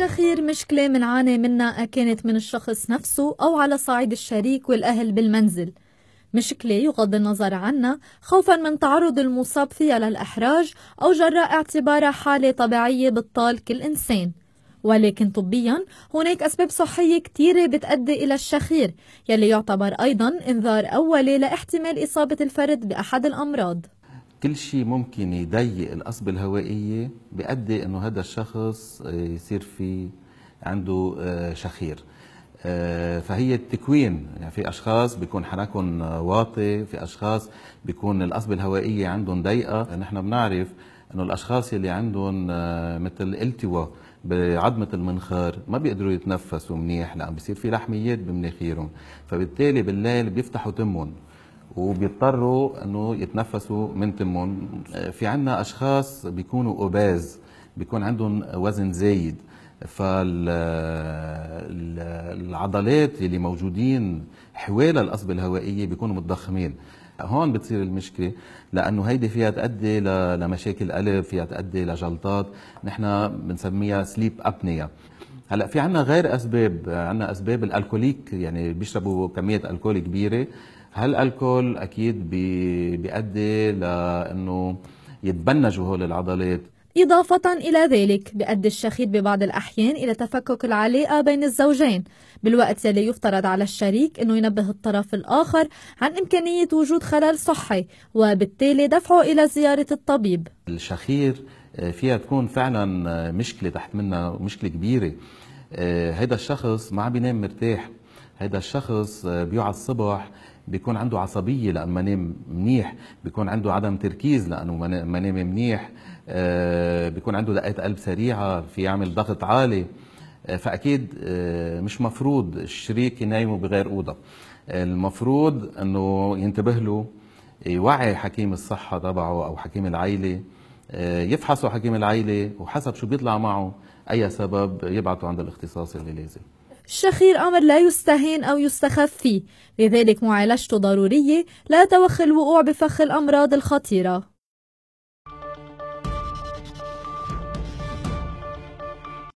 الشخير مشكلة منعاني منها كانت من الشخص نفسه أو على صعيد الشريك والأهل بالمنزل مشكلة يغض النظر عنها خوفا من تعرض المصاب فيها للإحراج أو جراء اعتبارها حالة طبيعية بالطال كل إنسان ولكن طبيا هناك أسباب صحية كثيرة بتؤدي إلى الشخير يلي يعتبر أيضا إنذار أولي لاحتمال إصابة الفرد بأحد الأمراض كل شيء ممكن يضيق القصبة الهوائية بيؤدي انه هذا الشخص آه، يصير في عنده آه، شخير آه، فهي التكوين يعني في اشخاص بيكون حركهم واطي في اشخاص بيكون القصبة الهوائية عندهم ضيقة نحن بنعرف انه الاشخاص اللي عندهم مثل التواء بعظمه المنخار ما بيقدروا يتنفسوا منيح لان بصير في لحميات بمناخيرهم فبالتالي بالليل بيفتحوا تمهم وبيضطروا انه يتنفسوا من تمهم في عندنا اشخاص بيكونوا اوباز بيكون عندهم وزن زايد فالعضلات اللي موجودين حوالي القصبة الهوائية بيكونوا متضخمين هون بتصير المشكله لانه هيدي فيها تؤدي لمشاكل قلب فيها تؤدي لجلطات نحن بنسميها سليب ابنيا هلا في عنا غير اسباب عنا اسباب الالكوليك يعني بيشربوا كميه الكول كبيره الكول اكيد بيؤدي لانه يتبنجوا هول العضلات إضافة إلى ذلك بيؤدي الشخير ببعض الأحيان إلى تفكك العلاقة بين الزوجين بالوقت يلي يفترض على الشريك أنه ينبه الطرف الآخر عن إمكانية وجود خلل صحي وبالتالي دفعه إلى زيارة الطبيب الشخير آه، فيها تكون فعلا آه، مشكلة تحت منها مشكلة كبيرة آه، هيدا الشخص ما عم بينام مرتاح هيدا الشخص بيوعى الصبح بيكون عنده عصبيه لانه ما نام منيح بيكون عنده عدم تركيز لانه ما نام منيح آه، بيكون عنده دقات قلب سريعه في يعمل ضغط عالي آه، فاكيد آه، مش مفروض الشريك ينايمه بغير اوضه المفروض انه ينتبه له يوعي حكيم الصحه تبعه او حكيم العيله يفحصوا حكيم العيله وحسب شو بيطلع معه اي سبب يبعثوا عند الاختصاص اللي لازم الشخير أمر لا يستهين أو يستخف فيه لذلك معالجته ضرورية لا توخي الوقوع بفخ الأمراض الخطيرة